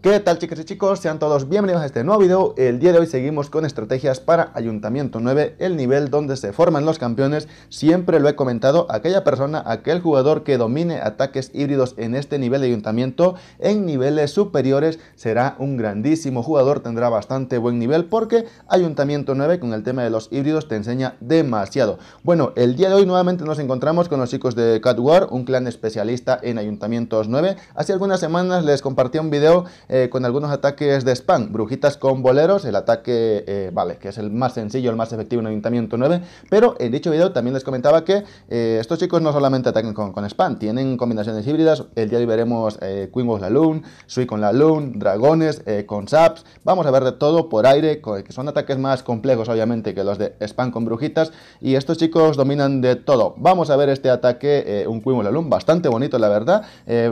¿Qué tal chicas y chicos? Sean todos bienvenidos a este nuevo video. El día de hoy seguimos con estrategias para Ayuntamiento 9, el nivel donde se forman los campeones. Siempre lo he comentado, aquella persona, aquel jugador que domine ataques híbridos en este nivel de Ayuntamiento, en niveles superiores será un grandísimo jugador, tendrá bastante buen nivel porque Ayuntamiento 9 con el tema de los híbridos te enseña demasiado. Bueno, el día de hoy nuevamente nos encontramos con los chicos de Cat War, un clan especialista en Ayuntamientos 9. Hace algunas semanas les compartí un video... Eh, eh, con algunos ataques de spam. Brujitas con boleros, el ataque, eh, vale, que es el más sencillo, el más efectivo en Ayuntamiento 9. Pero en dicho video también les comentaba que eh, estos chicos no solamente atacan con, spam, tienen combinaciones híbridas. El día de hoy veremos Queen of la Loon, Sui con la Loon, Dragones, con Saps. Vamos a ver de todo por aire, que son ataques más complejos, obviamente, que los de spam con brujitas. Y estos chicos dominan de todo. Vamos a ver este ataque, un Queen of la Loon, bastante bonito, la verdad. les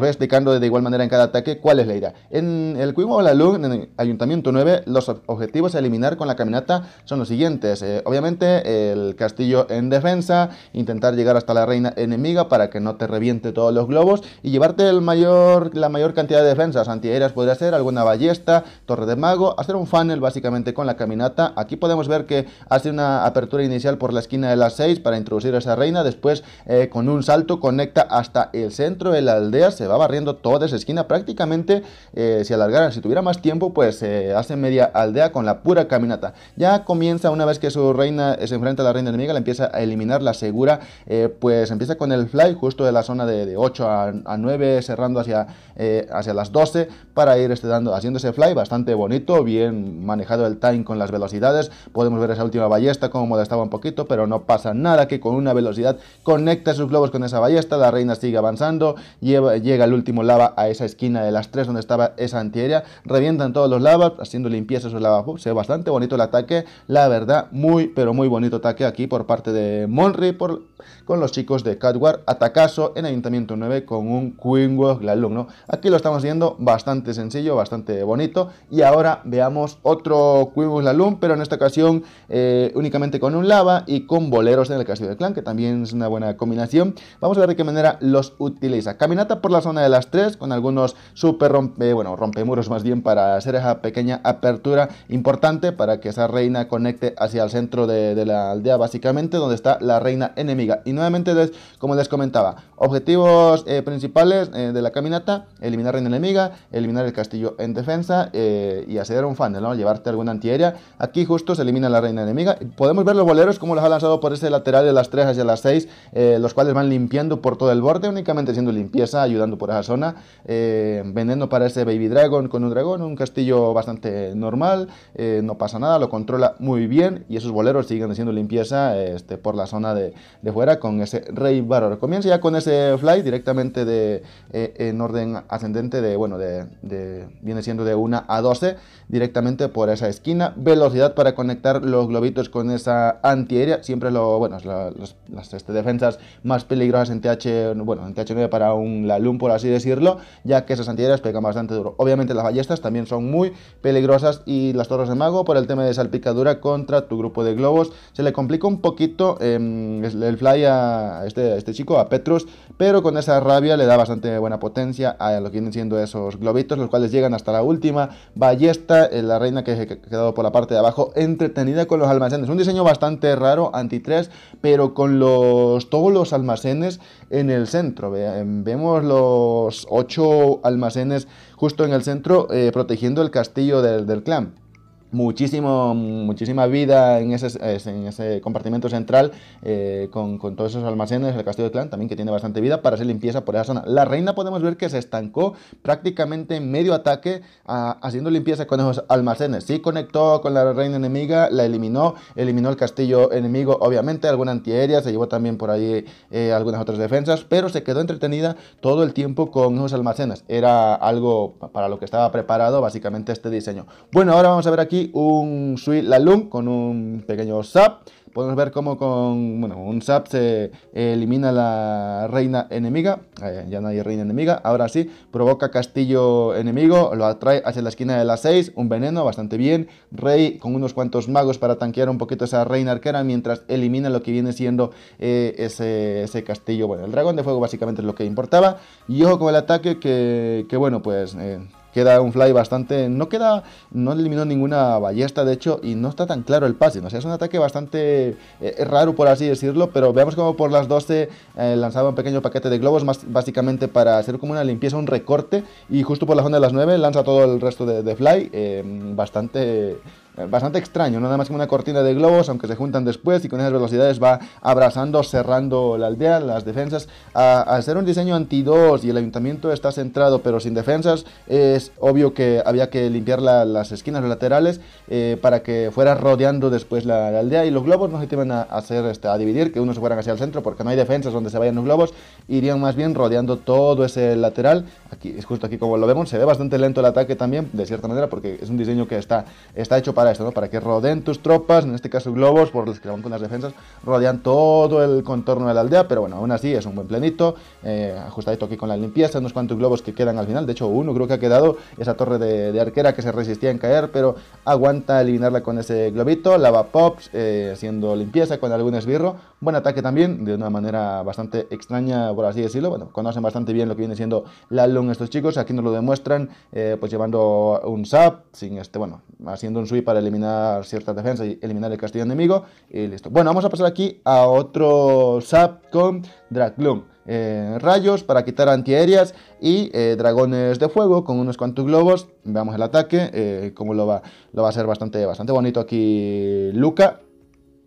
voy explicando de igual manera en cada ataque cuál es la idea. En el Cuimo luna en el Ayuntamiento 9, los objetivos a eliminar con la caminata son los siguientes. Eh, obviamente, el castillo en defensa, intentar llegar hasta la reina enemiga para que no te reviente todos los globos y llevarte la mayor cantidad de defensas. Antiaéreas podría ser, alguna ballesta, torre de mago, hacer un funnel básicamente con la caminata. Aquí podemos ver que hace una apertura inicial por la esquina de las 6 para introducir a esa reina. Después, eh, con un salto, conecta hasta el centro de la aldea. Se va barriendo toda esa esquina prácticamente eh, si alargaran, si tuviera más tiempo, pues eh, hace media aldea con la pura caminata. Ya comienza, una vez que su reina eh, se enfrenta a la reina enemiga, la empieza a eliminar, la segura, eh, pues empieza con el fly justo de la zona de, 8 a, 9, cerrando hacia, hacia las 12, para ir este, haciendo ese fly bastante bonito, bien manejado el time con las velocidades, podemos ver esa última ballesta como molestaba un poquito, pero no pasa nada, que con una velocidad conecta sus globos con esa ballesta, la reina sigue avanzando, llega el último lava a esa esquina de las 3 donde estaba esa antiaérea, revientan todos los lavas, haciendo limpieza esos lavas. Se ve bastante bonito el ataque, la verdad, muy, pero muy bonito ataque aquí por parte de Monry por, con los chicos de Catwar. Atacazo en Ayuntamiento 9 con un Queen Walk ¿no? Aquí lo estamos viendo bastante sencillo, bastante bonito. Y ahora veamos otro Queen Walk Lalum, pero en esta ocasión eh, únicamente con un lava y con boleros en el castillo de clan, que también es una buena combinación. Vamos a ver de qué manera los utiliza. Caminata por la zona de las 3 con algunos super rompe bueno, rompe muros más bien para hacer esa pequeña apertura importante para que esa reina conecte hacia el centro de, la aldea básicamente donde está la reina enemiga. Y nuevamente, como les comentaba, objetivos eh, principales eh, de la caminata, eliminar reina enemiga, eliminar el castillo en defensa y eh, y hacer un funnel, ¿no? llevarte alguna antiaérea. Aquí justo se elimina la reina enemiga. Podemos ver los boleros como los ha lanzado por ese lateral de las 3 hacia las 6, los cuales van limpiando por todo el borde, únicamente haciendo limpieza, ayudando por esa zona, vendiendo para ese Baby Dragon con un dragón, un castillo bastante normal, eh, no pasa nada, lo controla muy bien y esos boleros siguen haciendo limpieza este, por la zona de, fuera con ese Ray Barrow Comienza ya con ese fly directamente de, eh, en orden ascendente de, bueno, de, viene siendo de 1 a 12 directamente por esa esquina. Velocidad para conectar los globitos con esa antiaérea, siempre lo, bueno, las este, defensas más peligrosas en TH, bueno, en TH9 para un Lalum por así decirlo, ya que esas antiaéreas pegan bastante duro. Obviamente las ballestas también son muy peligrosas y las torres de mago por el tema de salpicadura contra tu grupo de globos. Se le complica un poquito em, el fly a este, este, chico, a Petrus, pero con esa rabia le da bastante buena potencia a lo que vienen siendo esos globitos, los cuales llegan hasta la última ballesta, eh, la reina que ha quedado por la parte de abajo, entretenida con los almacenes. Un diseño bastante raro, anti 3, pero con los, todos los almacenes en el centro. Em, vemos los ocho almacenes justo en el centro eh, protegiendo el castillo del clan muchísimo, muchísima vida en ese, en ese compartimento central eh, con, todos esos almacenes, el castillo de clan también que tiene bastante vida para hacer limpieza por esa zona. La reina podemos ver que se estancó prácticamente en medio ataque ah, haciendo limpieza con esos almacenes. Sí conectó con la reina enemiga, la eliminó, eliminó el castillo enemigo, obviamente, alguna antiaérea, se llevó también por ahí eh, algunas otras defensas, pero se quedó entretenida todo el tiempo con esos almacenes. Era algo para lo que estaba preparado básicamente este diseño. Bueno, ahora vamos a ver aquí un Sui Lalung con un pequeño SAP. Podemos ver cómo con bueno, un SAP se elimina la reina enemiga. Eh, ya no hay reina enemiga. Ahora sí, provoca castillo enemigo. Lo atrae hacia la esquina de la 6. Un veneno bastante bien. Rey con unos cuantos magos para tanquear un poquito esa reina arquera mientras elimina lo que viene siendo eh, ese, castillo. Bueno, el dragón de fuego básicamente es lo que importaba. Y ojo con el ataque que, que bueno, pues... Eh, queda un fly bastante, no queda, no eliminó ninguna ballesta de hecho y no está tan claro el pase, o sea, es un ataque bastante eh, raro por así decirlo, pero veamos como por las 12 eh, lanzaba un pequeño paquete de globos más, básicamente para hacer como una limpieza, un recorte y justo por la zona de las 9 lanza todo el resto de, fly, eh, bastante bastante extraño, nada más que una cortina de globos, aunque se juntan después y con esas velocidades va abrazando, cerrando la aldea, las defensas. al ser un diseño anti-2 y el ayuntamiento está centrado pero sin defensas, es obvio que había que limpiar las esquinas, laterales, eh, para que fuera rodeando después la, aldea y los globos no se iban a, hacer, este, a dividir, que unos se fueran hacia el centro porque no hay defensas donde se vayan los globos, irían más bien rodeando todo ese lateral. Aquí, es justo aquí como lo vemos, se ve bastante lento el ataque también, de cierta manera, porque es un diseño que está, está hecho para esto, Para que rodeen tus tropas, en este caso globos, por los que van con las defensas, rodean todo el contorno de la aldea, pero bueno, aún así es un buen planito. Eh, ajustadito aquí con la limpieza, unos cuantos globos que quedan al final, de hecho uno creo que ha quedado, esa torre de, arquera que se resistía en caer, pero aguanta eliminarla con ese globito, lava pops, eh, haciendo limpieza con algún esbirro, buen ataque también, de una manera bastante extraña, por así decirlo, bueno, conocen bastante bien lo que viene siendo la long estos chicos, aquí nos lo demuestran, eh, pues llevando un sap, sin este, bueno, haciendo un sweep para para eliminar ciertas defensas y eliminar el castillo enemigo y listo. Bueno, vamos a pasar aquí a otro sap con Dragloom. Eh, rayos para quitar antiaéreas y eh, dragones de fuego con unos cuantos globos. Veamos el ataque, eh, Como lo va, lo va a ser bastante, bastante bonito aquí Luca.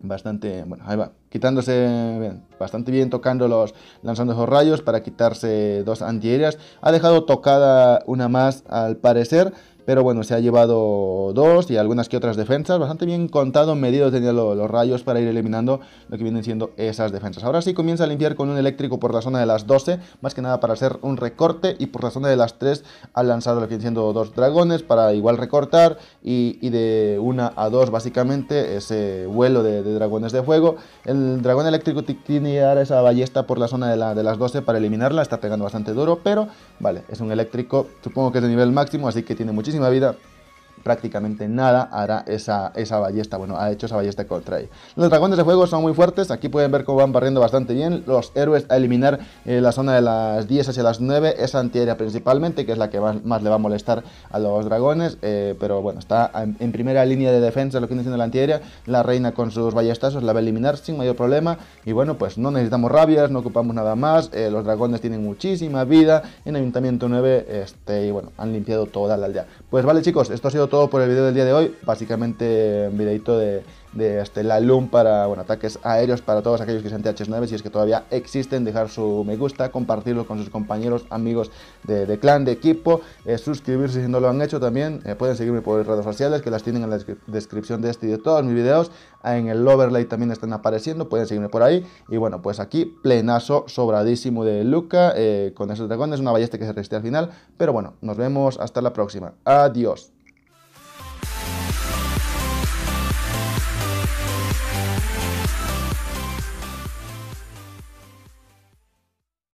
Bastante, bueno, ahí va, quitándose bastante bien, tocando los, lanzando esos rayos para quitarse dos antiaéreas. Ha dejado tocada una más al parecer, pero bueno, se ha llevado dos y algunas que otras defensas. Bastante bien contado, medido tenía los, rayos para ir eliminando lo que vienen siendo esas defensas. Ahora sí comienza a limpiar con un eléctrico por la zona de las 12, más que nada para hacer un recorte y por la zona de las 3 ha lanzado lo que vienen siendo dos dragones para igual recortar y, de una a dos básicamente ese vuelo de, dragones de fuego. El dragón eléctrico tiene dar esa ballesta por la zona de, de las 12 para eliminarla, está pegando bastante duro, pero vale, es un eléctrico supongo que es de nivel máximo, así que tiene muchísimo vida prácticamente nada hará esa, ballesta, bueno, ha hecho esa ballesta contra ahí. Los dragones de fuego son muy fuertes, aquí pueden ver cómo van barriendo bastante bien, los héroes a eliminar eh, la zona de las 10 hacia las 9, esa antiaérea principalmente, que es la que más, le va a molestar a los dragones, eh, pero bueno, está en, primera línea de defensa lo que viene siendo la antiaérea, la reina con sus ballestazos la va a eliminar sin mayor problema, y bueno, pues no necesitamos rabias, no ocupamos nada más, eh, los dragones tienen muchísima vida, en Ayuntamiento 9, este, y bueno, han limpiado toda la aldea. Pues vale chicos, esto ha sido todo por el video del día de hoy, básicamente un videito de de este, la LUM para bueno, ataques aéreos para todos aquellos que sean TH9, si es que todavía existen, dejar su me gusta, compartirlo con sus compañeros, amigos de, clan, de equipo, eh, suscribirse si no lo han hecho también, eh, pueden seguirme por redes sociales que las tienen en la descripción de este y de todos mis videos, ah, en el overlay también están apareciendo, pueden seguirme por ahí, y bueno, pues aquí plenazo sobradísimo de Luca, eh, con esos dragones, una ballesta que se resiste al final, pero bueno, nos vemos hasta la próxima, adiós.